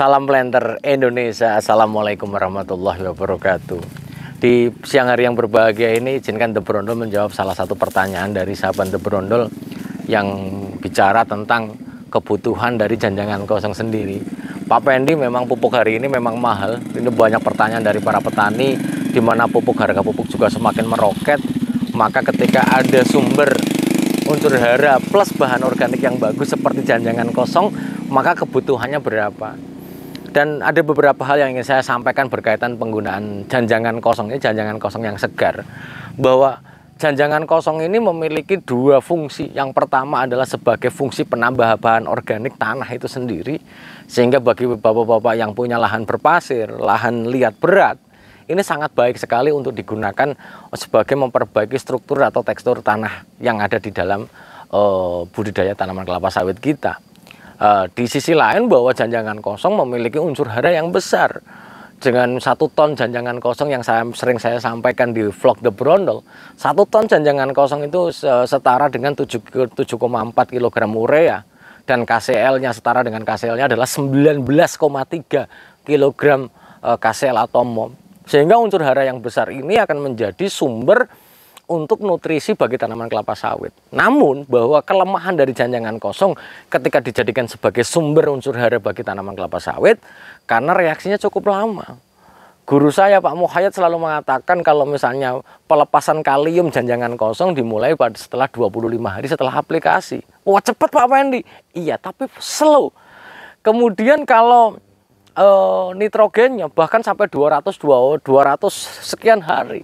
Salam Planter Indonesia. Assalamualaikum warahmatullahi wabarakatuh. Di siang hari yang berbahagia ini izinkan The Brondol menjawab salah satu pertanyaan dari sahabat The Brondol yang bicara tentang kebutuhan dari janjangan kosong sendiri. Pak Pendi memang pupuk hari ini memang mahal. Ini banyak pertanyaan dari para petani di mana pupuk harga pupuk juga semakin meroket. Maka ketika ada sumber unsur hara plus bahan organik yang bagus seperti janjangan kosong, maka kebutuhannya berapa? dan ada beberapa hal yang ingin saya sampaikan berkaitan penggunaan janjangan kosong ini janjangan kosong yang segar bahwa janjangan kosong ini memiliki dua fungsi yang pertama adalah sebagai fungsi penambah bahan organik tanah itu sendiri sehingga bagi bapak-bapak yang punya lahan berpasir lahan liat berat ini sangat baik sekali untuk digunakan sebagai memperbaiki struktur atau tekstur tanah yang ada di dalam uh, budidaya tanaman kelapa sawit kita Eh, di sisi lain bahwa janjangan kosong memiliki unsur hara yang besar dengan satu ton janjangan kosong yang saya sering saya sampaikan di vlog The Brondol, satu ton janjangan kosong itu setara dengan 7,4 kg urea ya. dan KCL-nya setara dengan KCL-nya adalah 19,3 kg KCL atau mom. Sehingga unsur hara yang besar ini akan menjadi sumber untuk nutrisi bagi tanaman kelapa sawit. Namun bahwa kelemahan dari janjangan kosong ketika dijadikan sebagai sumber unsur hara bagi tanaman kelapa sawit karena reaksinya cukup lama. Guru saya Pak Muhayat selalu mengatakan kalau misalnya pelepasan kalium janjangan kosong dimulai pada setelah 25 hari setelah aplikasi. Wah cepet Pak Wendy. Iya tapi slow. Kemudian kalau e, nitrogennya bahkan sampai 200 200 sekian hari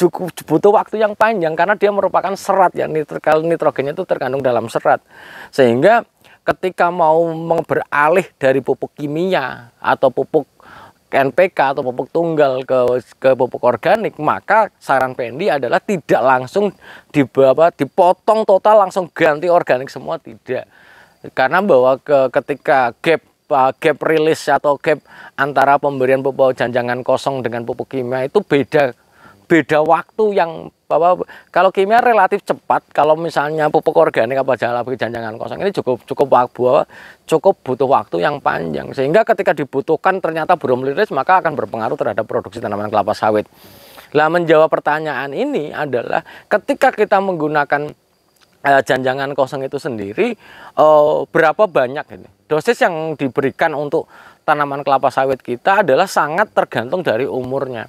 cukup butuh waktu yang panjang karena dia merupakan serat ya nitrogennya itu terkandung dalam serat sehingga ketika mau beralih dari pupuk kimia atau pupuk NPK atau pupuk tunggal ke ke pupuk organik maka saran Pendi adalah tidak langsung dibawa dipotong total langsung ganti organik semua tidak karena bahwa ke, ketika gap ah, gap rilis atau gap antara pemberian pupuk janjangan kosong dengan pupuk kimia itu beda beda waktu yang bahwa kalau kimia relatif cepat kalau misalnya pupuk organik apa jala bagi janjangan kosong ini cukup cukup waktu cukup butuh waktu yang panjang sehingga ketika dibutuhkan ternyata belum liris maka akan berpengaruh terhadap produksi tanaman kelapa sawit. Lah menjawab pertanyaan ini adalah ketika kita menggunakan uh, janjangan kosong itu sendiri uh, berapa banyak ini dosis yang diberikan untuk tanaman kelapa sawit kita adalah sangat tergantung dari umurnya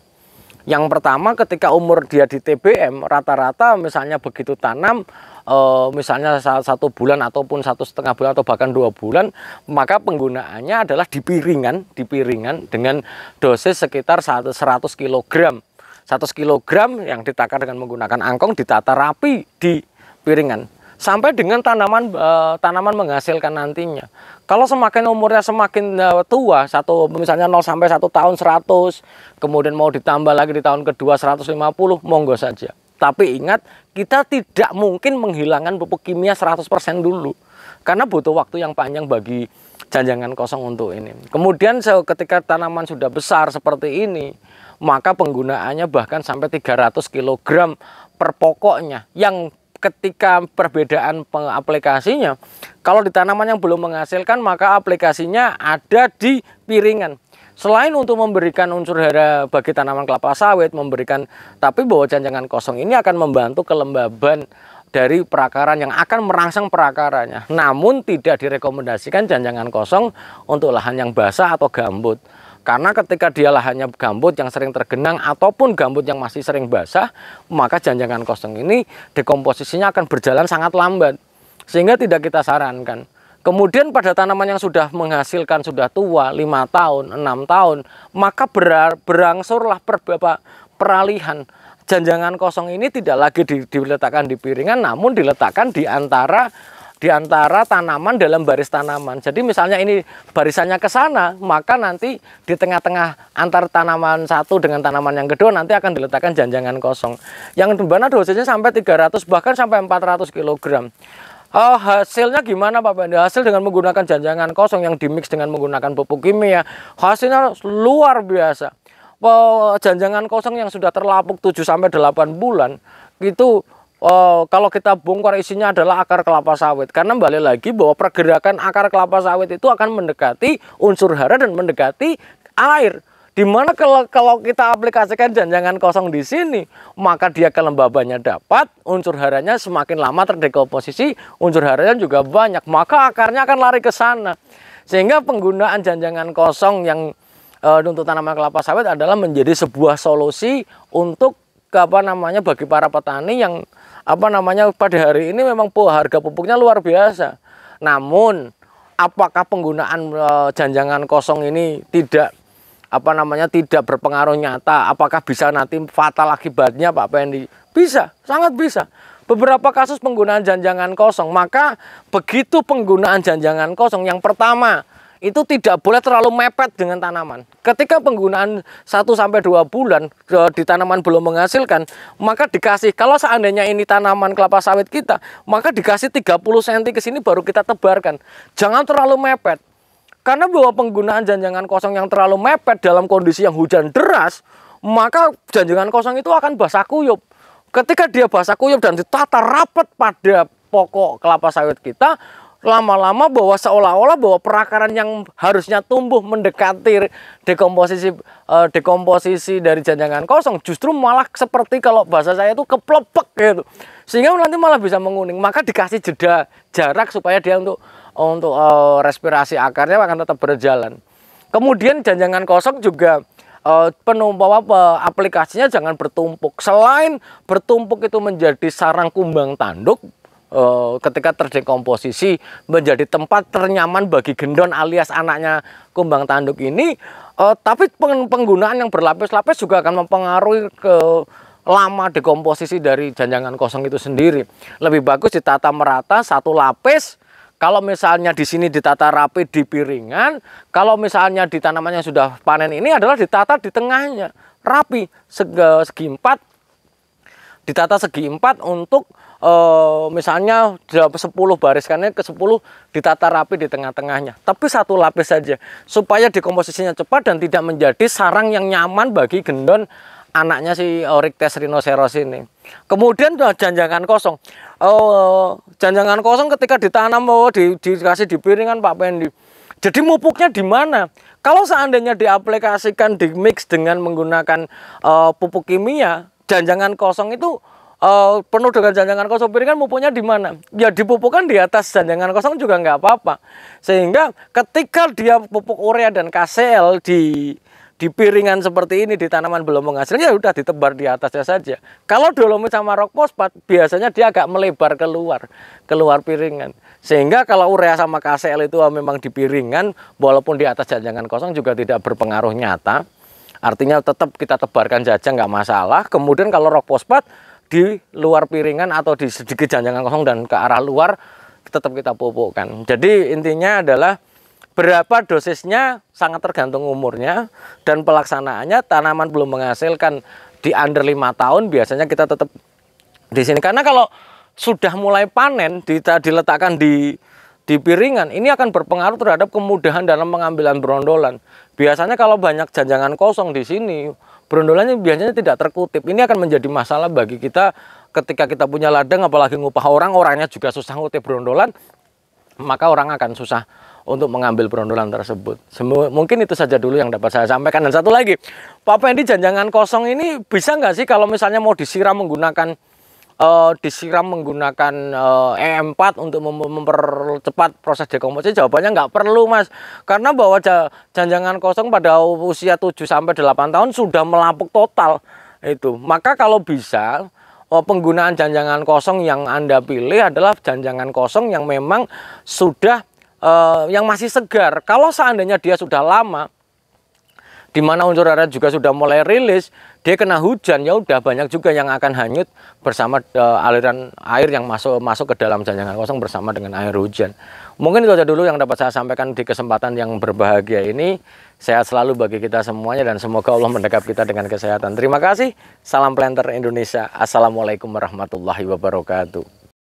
yang pertama ketika umur dia di TBM rata-rata misalnya begitu tanam e, misalnya satu bulan ataupun satu setengah bulan atau bahkan dua bulan maka penggunaannya adalah di piringan di piringan dengan dosis sekitar 100 kg 100 kg yang ditakar dengan menggunakan angkong ditata rapi di piringan sampai dengan tanaman uh, tanaman menghasilkan nantinya. Kalau semakin umurnya semakin uh, tua, satu misalnya 0 sampai 1 tahun 100, kemudian mau ditambah lagi di tahun kedua 150, monggo saja. Tapi ingat, kita tidak mungkin menghilangkan pupuk kimia 100% dulu. Karena butuh waktu yang panjang bagi janjangan kosong untuk ini. Kemudian ketika tanaman sudah besar seperti ini, maka penggunaannya bahkan sampai 300 kg per pokoknya yang ketika perbedaan aplikasinya, kalau di tanaman yang belum menghasilkan maka aplikasinya ada di piringan. Selain untuk memberikan unsur hara bagi tanaman kelapa sawit, memberikan tapi bahwa janjangan kosong ini akan membantu kelembaban dari perakaran yang akan merangsang perakarannya. Namun tidak direkomendasikan janjangan kosong untuk lahan yang basah atau gambut. Karena ketika dia lahannya gambut yang sering tergenang ataupun gambut yang masih sering basah, maka janjangan kosong ini dekomposisinya akan berjalan sangat lambat. Sehingga tidak kita sarankan. Kemudian pada tanaman yang sudah menghasilkan sudah tua, 5 tahun, 6 tahun, maka berar, berangsurlah per, peralihan. Janjangan kosong ini tidak lagi diletakkan di piringan namun diletakkan di antara di antara tanaman dalam baris tanaman. Jadi misalnya ini barisannya ke sana, maka nanti di tengah-tengah antar tanaman satu dengan tanaman yang kedua nanti akan diletakkan janjangan kosong. Yang mana dosisnya sampai 300 bahkan sampai 400 kg. Oh, hasilnya gimana Pak Bandi? Hasil dengan menggunakan janjangan kosong yang dimix dengan menggunakan pupuk kimia, hasilnya luar biasa. Oh, janjangan kosong yang sudah terlapuk 7 sampai 8 bulan itu Oh, kalau kita bongkar isinya adalah akar kelapa sawit karena balik lagi bahwa pergerakan akar kelapa sawit itu akan mendekati unsur hara dan mendekati air dimana kalau kalau kita aplikasikan janjangan kosong di sini maka dia kelembabannya dapat unsur haranya semakin lama terdekomposisi unsur haranya juga banyak maka akarnya akan lari ke sana sehingga penggunaan janjangan kosong yang e, eh, untuk tanaman kelapa sawit adalah menjadi sebuah solusi untuk apa namanya bagi para petani yang apa namanya pada hari ini memang po, harga pupuknya luar biasa. Namun apakah penggunaan e, janjangan kosong ini tidak apa namanya tidak berpengaruh nyata apakah bisa nanti fatal akibatnya Pak Pendi bisa sangat bisa beberapa kasus penggunaan janjangan kosong maka begitu penggunaan janjangan kosong yang pertama itu tidak boleh terlalu mepet dengan tanaman. Ketika penggunaan 1 sampai dua bulan e, di tanaman belum menghasilkan, maka dikasih kalau seandainya ini tanaman kelapa sawit kita, maka dikasih 30 cm ke sini baru kita tebarkan. Jangan terlalu mepet. Karena bahwa penggunaan janjangan kosong yang terlalu mepet dalam kondisi yang hujan deras, maka janjangan kosong itu akan basah kuyup. Ketika dia basah kuyup dan ditata rapat pada pokok kelapa sawit kita, lama-lama bahwa seolah-olah bahwa perakaran yang harusnya tumbuh mendekati dekomposisi uh, dekomposisi dari janjangan kosong justru malah seperti kalau bahasa saya itu keplepek gitu sehingga nanti malah bisa menguning maka dikasih jeda jarak supaya dia untuk untuk uh, respirasi akarnya akan tetap berjalan kemudian janjangan kosong juga uh, eh, penumpang apa aplikasinya jangan bertumpuk selain bertumpuk itu menjadi sarang kumbang tanduk Eh, ketika terdekomposisi menjadi tempat ternyaman bagi gendon alias anaknya kumbang tanduk ini uh, tapi penggunaan yang berlapis-lapis juga akan mempengaruhi ke lama dekomposisi dari janjangan kosong itu sendiri lebih bagus ditata merata satu lapis kalau misalnya di sini ditata rapi di piringan, kalau misalnya di tanamannya sudah panen ini adalah ditata di tengahnya rapi segi empat ditata segi empat untuk e, misalnya 10 bariskannya ke 10 ditata rapi di tengah-tengahnya tapi satu lapis saja supaya dekomposisinya cepat dan tidak menjadi sarang yang nyaman bagi gendon anaknya si Orictes eh, rhinoceros ini kemudian eh, janjangan kosong oh, janjangan kosong ketika ditanam oh, di, dikasih di piringan Pak Pendi jadi mupuknya di mana? Kalau seandainya diaplikasikan di mix dengan menggunakan uh, pupuk kimia, janjangan kosong itu uh, penuh dengan janjangan kosong piringan pupuknya di mana? Ya dipupukkan di atas janjangan kosong juga nggak apa-apa. Sehingga ketika dia pupuk urea dan KCL di di piringan seperti ini di tanaman belum menghasilkan ya udah ditebar di atasnya saja. Kalau dolomit sama rock fosfat biasanya dia agak melebar keluar keluar piringan. Sehingga kalau urea sama KCL itu memang di piringan walaupun di atas janjangan kosong juga tidak berpengaruh nyata. Artinya tetap kita tebarkan saja nggak masalah. Kemudian kalau rok pospat di luar piringan atau di sedikit janjangan kosong dan ke arah luar tetap kita pupukkan. Jadi intinya adalah berapa dosisnya sangat tergantung umurnya dan pelaksanaannya tanaman belum menghasilkan di under 5 tahun biasanya kita tetap di sini karena kalau sudah mulai panen kita diletakkan di di piringan ini akan berpengaruh terhadap kemudahan dalam pengambilan berondolan. Biasanya kalau banyak janjangan kosong di sini, berondolannya biasanya tidak terkutip. Ini akan menjadi masalah bagi kita ketika kita punya ladang apalagi ngupah orang, orangnya juga susah ngutip berondolan, maka orang akan susah untuk mengambil berondolan tersebut. Semu mungkin itu saja dulu yang dapat saya sampaikan. Dan satu lagi, Pak Pendi, janjangan kosong ini bisa nggak sih kalau misalnya mau disiram menggunakan uh, disiram menggunakan uh, em 4 untuk mem mempercepat proses dekomposisi? Jawabannya nggak perlu, Mas. Karena bahwa janjangan kosong pada usia 7 sampai 8 tahun sudah melapuk total itu. Maka kalau bisa oh, penggunaan janjangan kosong yang Anda pilih adalah janjangan kosong yang memang sudah uh, yang masih segar. Kalau seandainya dia sudah lama di mana unsur hara juga sudah mulai rilis, dia kena hujan ya udah banyak juga yang akan hanyut bersama e, aliran air yang masuk masuk ke dalam janjangan kosong bersama dengan air hujan. Mungkin itu saja dulu yang dapat saya sampaikan di kesempatan yang berbahagia ini. Sehat selalu bagi kita semuanya dan semoga Allah mendekap kita dengan kesehatan. Terima kasih. Salam Planter Indonesia. Assalamualaikum warahmatullahi wabarakatuh.